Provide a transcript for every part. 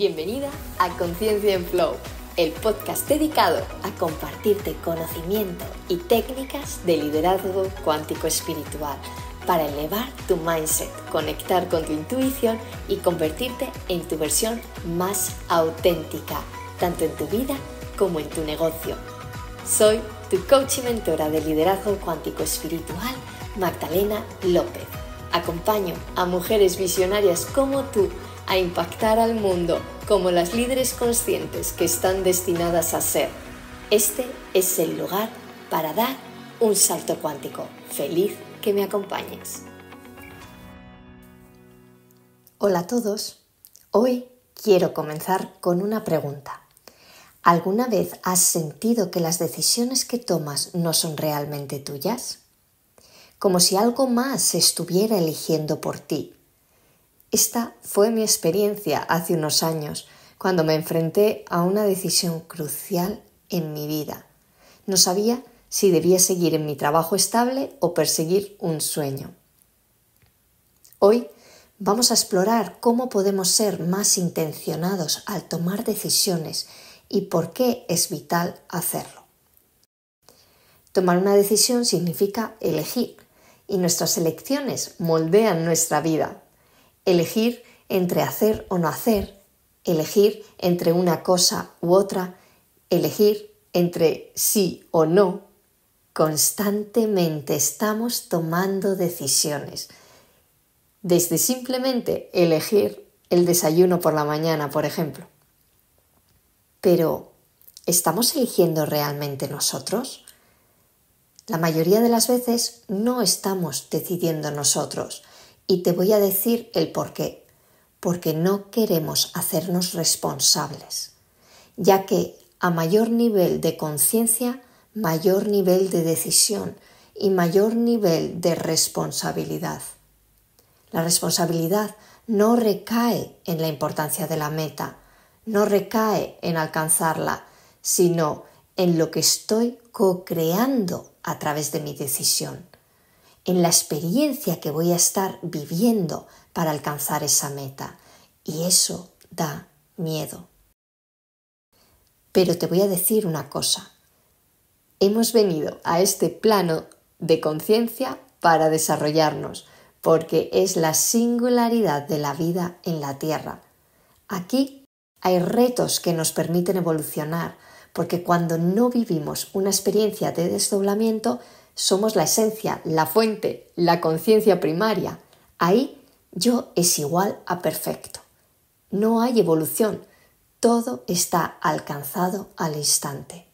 Bienvenida a Conciencia en Flow, el podcast dedicado a compartirte conocimiento y técnicas de liderazgo cuántico espiritual para elevar tu mindset, conectar con tu intuición y convertirte en tu versión más auténtica, tanto en tu vida como en tu negocio. Soy tu coach y mentora de liderazgo cuántico espiritual, Magdalena López. Acompaño a mujeres visionarias como tú a impactar al mundo como las líderes conscientes que están destinadas a ser. Este es el lugar para dar un salto cuántico. Feliz que me acompañes. Hola a todos. Hoy quiero comenzar con una pregunta. ¿Alguna vez has sentido que las decisiones que tomas no son realmente tuyas? Como si algo más se estuviera eligiendo por ti esta fue mi experiencia hace unos años, cuando me enfrenté a una decisión crucial en mi vida. No sabía si debía seguir en mi trabajo estable o perseguir un sueño. Hoy vamos a explorar cómo podemos ser más intencionados al tomar decisiones y por qué es vital hacerlo. Tomar una decisión significa elegir y nuestras elecciones moldean nuestra vida elegir entre hacer o no hacer, elegir entre una cosa u otra, elegir entre sí o no. Constantemente estamos tomando decisiones. Desde simplemente elegir el desayuno por la mañana, por ejemplo. Pero, ¿estamos eligiendo realmente nosotros? La mayoría de las veces no estamos decidiendo nosotros. Y te voy a decir el por qué. Porque no queremos hacernos responsables, ya que a mayor nivel de conciencia, mayor nivel de decisión y mayor nivel de responsabilidad. La responsabilidad no recae en la importancia de la meta, no recae en alcanzarla, sino en lo que estoy co-creando a través de mi decisión en la experiencia que voy a estar viviendo para alcanzar esa meta. Y eso da miedo. Pero te voy a decir una cosa. Hemos venido a este plano de conciencia para desarrollarnos, porque es la singularidad de la vida en la Tierra. Aquí hay retos que nos permiten evolucionar, porque cuando no vivimos una experiencia de desdoblamiento, somos la esencia, la fuente, la conciencia primaria. Ahí yo es igual a perfecto. No hay evolución. Todo está alcanzado al instante.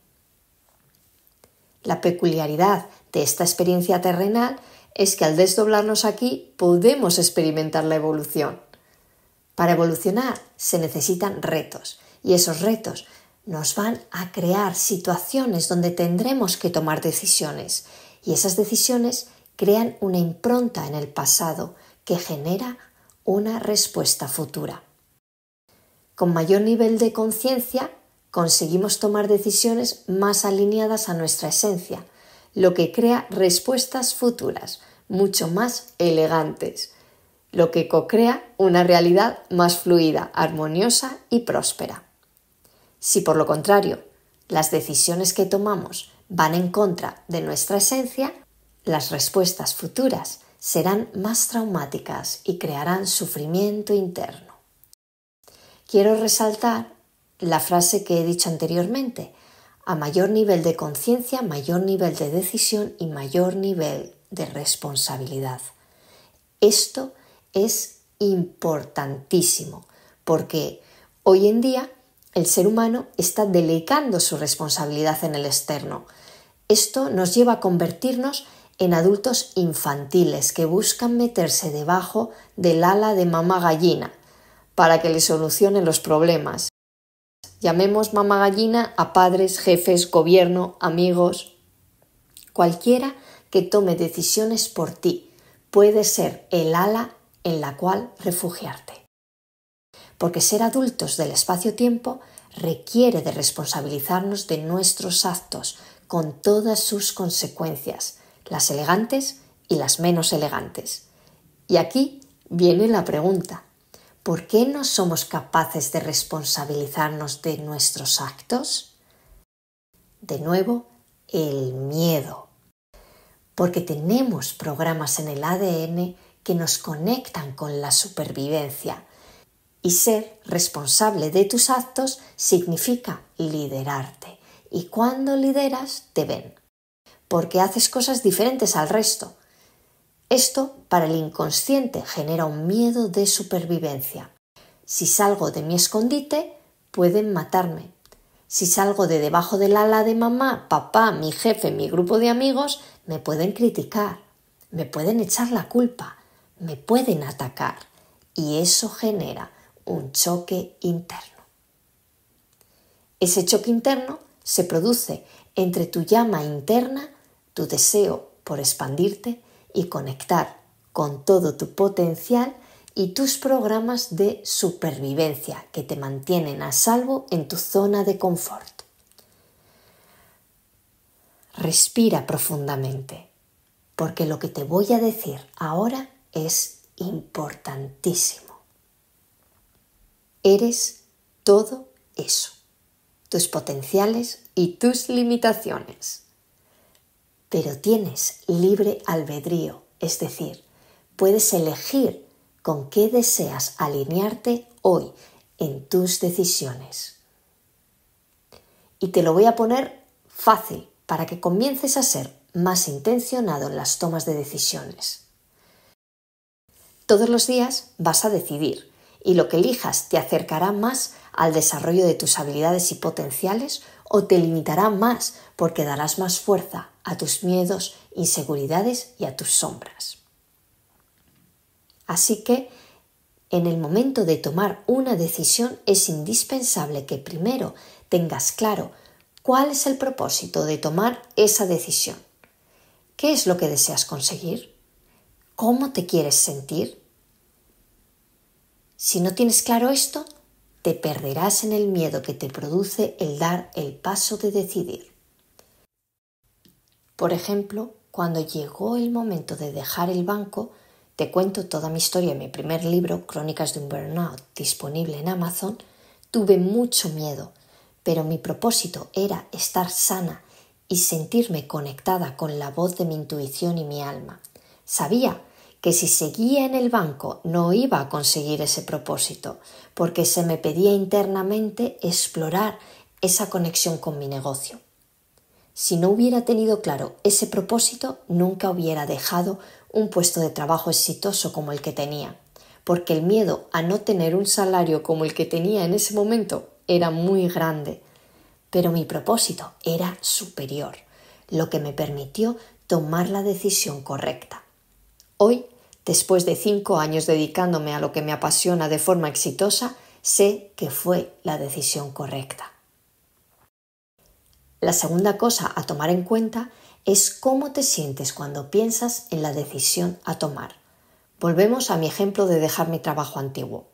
La peculiaridad de esta experiencia terrenal es que al desdoblarnos aquí podemos experimentar la evolución. Para evolucionar se necesitan retos y esos retos nos van a crear situaciones donde tendremos que tomar decisiones y esas decisiones crean una impronta en el pasado que genera una respuesta futura. Con mayor nivel de conciencia conseguimos tomar decisiones más alineadas a nuestra esencia, lo que crea respuestas futuras mucho más elegantes, lo que cocrea una realidad más fluida, armoniosa y próspera. Si por lo contrario, las decisiones que tomamos van en contra de nuestra esencia, las respuestas futuras serán más traumáticas y crearán sufrimiento interno. Quiero resaltar la frase que he dicho anteriormente. A mayor nivel de conciencia, mayor nivel de decisión y mayor nivel de responsabilidad. Esto es importantísimo porque hoy en día el ser humano está delicando su responsabilidad en el externo. Esto nos lleva a convertirnos en adultos infantiles que buscan meterse debajo del ala de mamá gallina para que le solucionen los problemas. Llamemos mamá gallina a padres, jefes, gobierno, amigos. Cualquiera que tome decisiones por ti puede ser el ala en la cual refugiarte porque ser adultos del espacio-tiempo requiere de responsabilizarnos de nuestros actos con todas sus consecuencias, las elegantes y las menos elegantes. Y aquí viene la pregunta, ¿por qué no somos capaces de responsabilizarnos de nuestros actos? De nuevo, el miedo. Porque tenemos programas en el ADN que nos conectan con la supervivencia, y ser responsable de tus actos significa liderarte. Y cuando lideras, te ven. Porque haces cosas diferentes al resto. Esto para el inconsciente genera un miedo de supervivencia. Si salgo de mi escondite, pueden matarme. Si salgo de debajo del ala de mamá, papá, mi jefe, mi grupo de amigos, me pueden criticar, me pueden echar la culpa, me pueden atacar. Y eso genera un choque interno. Ese choque interno se produce entre tu llama interna, tu deseo por expandirte y conectar con todo tu potencial y tus programas de supervivencia que te mantienen a salvo en tu zona de confort. Respira profundamente, porque lo que te voy a decir ahora es importantísimo. Eres todo eso, tus potenciales y tus limitaciones. Pero tienes libre albedrío, es decir, puedes elegir con qué deseas alinearte hoy en tus decisiones. Y te lo voy a poner fácil para que comiences a ser más intencionado en las tomas de decisiones. Todos los días vas a decidir y lo que elijas te acercará más al desarrollo de tus habilidades y potenciales o te limitará más porque darás más fuerza a tus miedos, inseguridades y a tus sombras. Así que en el momento de tomar una decisión es indispensable que primero tengas claro cuál es el propósito de tomar esa decisión. ¿Qué es lo que deseas conseguir? ¿Cómo te quieres sentir? Si no tienes claro esto, te perderás en el miedo que te produce el dar el paso de decidir. Por ejemplo, cuando llegó el momento de dejar el banco, te cuento toda mi historia en mi primer libro, Crónicas de un Burnout, disponible en Amazon, tuve mucho miedo, pero mi propósito era estar sana y sentirme conectada con la voz de mi intuición y mi alma. Sabía que si seguía en el banco no iba a conseguir ese propósito, porque se me pedía internamente explorar esa conexión con mi negocio. Si no hubiera tenido claro ese propósito, nunca hubiera dejado un puesto de trabajo exitoso como el que tenía, porque el miedo a no tener un salario como el que tenía en ese momento era muy grande, pero mi propósito era superior, lo que me permitió tomar la decisión correcta. Hoy, después de cinco años dedicándome a lo que me apasiona de forma exitosa, sé que fue la decisión correcta. La segunda cosa a tomar en cuenta es cómo te sientes cuando piensas en la decisión a tomar. Volvemos a mi ejemplo de dejar mi trabajo antiguo.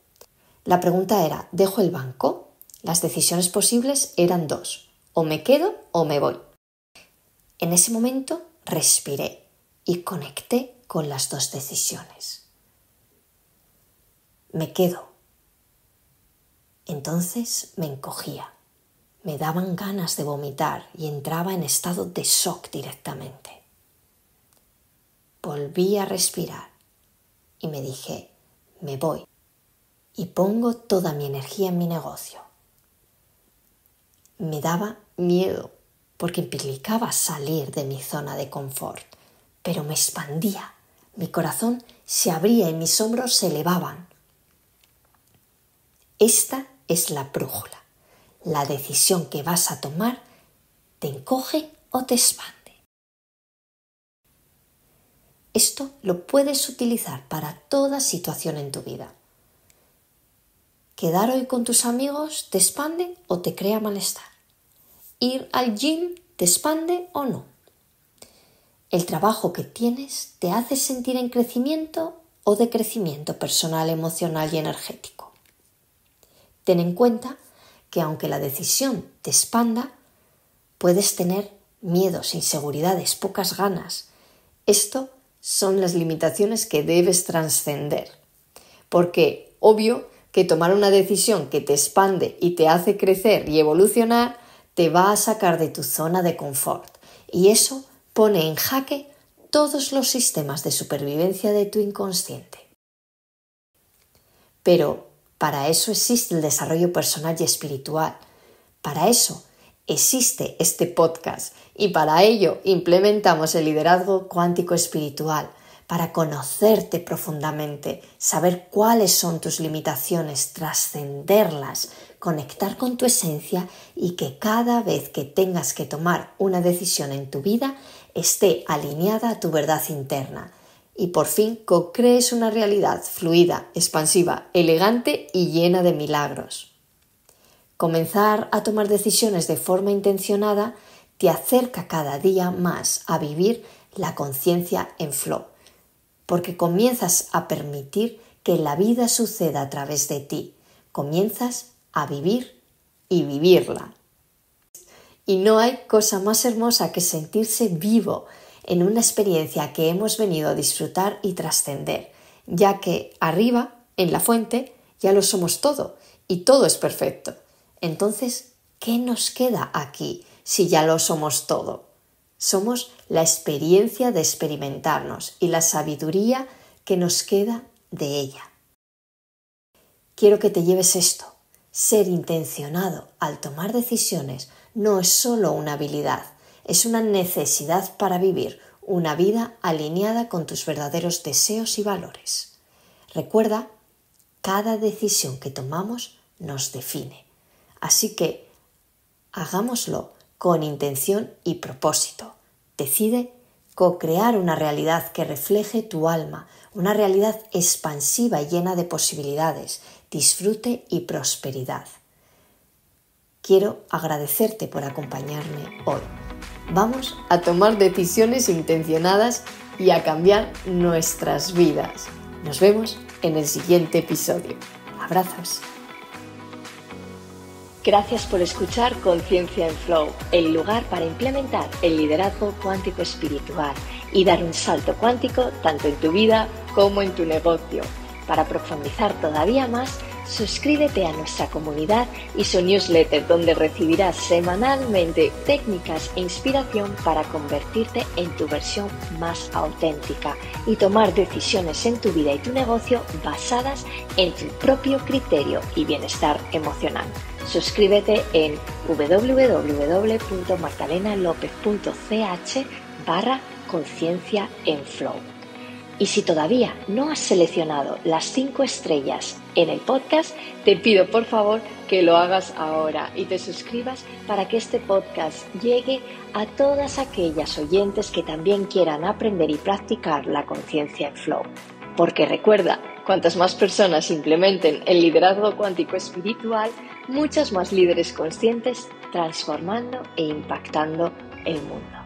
La pregunta era, ¿dejo el banco? Las decisiones posibles eran dos, o me quedo o me voy. En ese momento respiré y conecté con las dos decisiones. Me quedo. Entonces me encogía, me daban ganas de vomitar y entraba en estado de shock directamente. Volví a respirar y me dije, me voy y pongo toda mi energía en mi negocio. Me daba miedo porque implicaba salir de mi zona de confort, pero me expandía mi corazón se abría y mis hombros se elevaban. Esta es la brújula. La decisión que vas a tomar te encoge o te expande. Esto lo puedes utilizar para toda situación en tu vida. ¿Quedar hoy con tus amigos te expande o te crea malestar? ¿Ir al gym te expande o no? El trabajo que tienes te hace sentir en crecimiento o decrecimiento personal, emocional y energético. Ten en cuenta que aunque la decisión te expanda, puedes tener miedos, inseguridades, pocas ganas. Esto son las limitaciones que debes trascender. Porque, obvio, que tomar una decisión que te expande y te hace crecer y evolucionar te va a sacar de tu zona de confort. Y eso pone en jaque todos los sistemas de supervivencia de tu inconsciente. Pero para eso existe el desarrollo personal y espiritual. Para eso existe este podcast y para ello implementamos el liderazgo cuántico espiritual para conocerte profundamente, saber cuáles son tus limitaciones, trascenderlas, conectar con tu esencia y que cada vez que tengas que tomar una decisión en tu vida esté alineada a tu verdad interna y por fin co-crees una realidad fluida, expansiva, elegante y llena de milagros. Comenzar a tomar decisiones de forma intencionada te acerca cada día más a vivir la conciencia en flow, porque comienzas a permitir que la vida suceda a través de ti, comienzas a vivir y vivirla. Y no hay cosa más hermosa que sentirse vivo en una experiencia que hemos venido a disfrutar y trascender, ya que arriba, en la fuente, ya lo somos todo y todo es perfecto. Entonces, ¿qué nos queda aquí si ya lo somos todo? Somos la experiencia de experimentarnos y la sabiduría que nos queda de ella. Quiero que te lleves esto, ser intencionado al tomar decisiones no es solo una habilidad, es una necesidad para vivir una vida alineada con tus verdaderos deseos y valores. Recuerda, cada decisión que tomamos nos define. Así que hagámoslo con intención y propósito. Decide co-crear una realidad que refleje tu alma, una realidad expansiva y llena de posibilidades, disfrute y prosperidad. Quiero agradecerte por acompañarme hoy. Vamos a tomar decisiones intencionadas y a cambiar nuestras vidas. Nos vemos en el siguiente episodio. Abrazos. Gracias por escuchar Conciencia en Flow, el lugar para implementar el liderazgo cuántico espiritual y dar un salto cuántico tanto en tu vida como en tu negocio. Para profundizar todavía más, Suscríbete a nuestra comunidad y su newsletter donde recibirás semanalmente técnicas e inspiración para convertirte en tu versión más auténtica y tomar decisiones en tu vida y tu negocio basadas en tu propio criterio y bienestar emocional. Suscríbete en www.martalenalopez.ch barra conciencia en flow. Y si todavía no has seleccionado las cinco estrellas en el podcast, te pido por favor que lo hagas ahora y te suscribas para que este podcast llegue a todas aquellas oyentes que también quieran aprender y practicar la conciencia en flow. Porque recuerda, cuantas más personas implementen el liderazgo cuántico espiritual, muchas más líderes conscientes transformando e impactando el mundo.